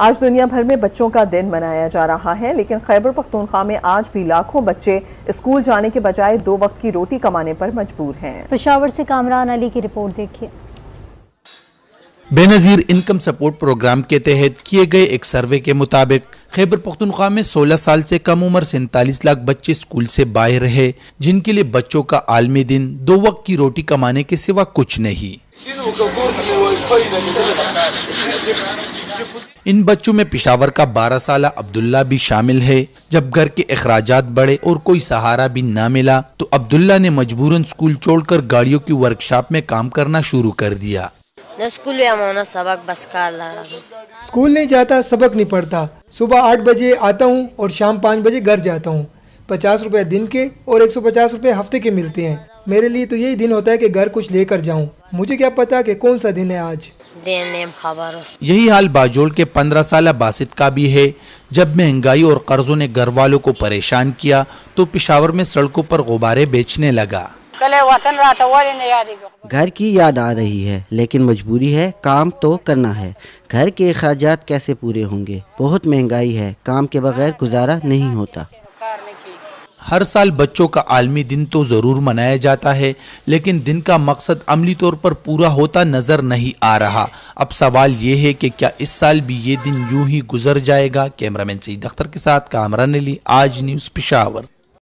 आज दुनिया भर में बच्चों का दिन मनाया जा रहा है लेकिन खैबर पख्तूनख्वा में आज भी लाखों बच्चे स्कूल जाने के बजाय दो वक्त की रोटी कमाने पर मजबूर हैं पेशावर से कामरान अली की रिपोर्ट देखिए बेनज़ीर इनकम सपोर्ट प्रोग्राम के तहत किए गए एक सर्वे के मुताबिक खैबर पख्तनख्वा में 16 साल से कम उम्र सैतालीस लाख बच्चे स्कूल से बाहर रहे जिनके लिए बच्चों का आलमी दिन दो वक्त की रोटी कमाने के सिवा कुछ नहीं इन बच्चों में पिशावर का 12 साल अब्दुल्ला भी शामिल है जब घर के अखराज बढ़े और कोई सहारा भी ना मिला तो अब्दुल्ला ने मजबूरन स्कूल छोड़कर गाड़ियों की वर्कशॉप में काम करना शुरू कर दिया स्कूल सबक बस कर रहा स्कूल नहीं जाता सबक नहीं पढ़ता सुबह आठ बजे आता हूँ और शाम पाँच बजे घर जाता हूँ पचास रुपए दिन के और एक सौ पचास रूपए हफ्ते के मिलते हैं मेरे लिए तो यही दिन होता है कि घर कुछ लेकर जाऊँ मुझे क्या पता कि कौन सा दिन है आज खबर यही हाल बाजोल के पंद्रह साल बासित का भी है जब महंगाई और कर्जों ने घर वालों को परेशान किया तो पिशावर में सड़कों पर गुब्बारे बेचने लगा घर की याद आ रही है लेकिन मजबूरी है काम तो करना है घर के अखराजात कैसे पूरे होंगे बहुत महंगाई है काम के बगैर गुजारा नहीं होता हर साल बच्चों का आलमी दिन तो ज़रूर मनाया जाता है लेकिन दिन का मकसद अमली तौर पर पूरा होता नज़र नहीं आ रहा अब सवाल ये है कि क्या इस साल भी ये दिन यूं ही गुजर जाएगा कैमरामैन सईद अख्तर के साथ कामरान अली आज न्यूज़ पिशावर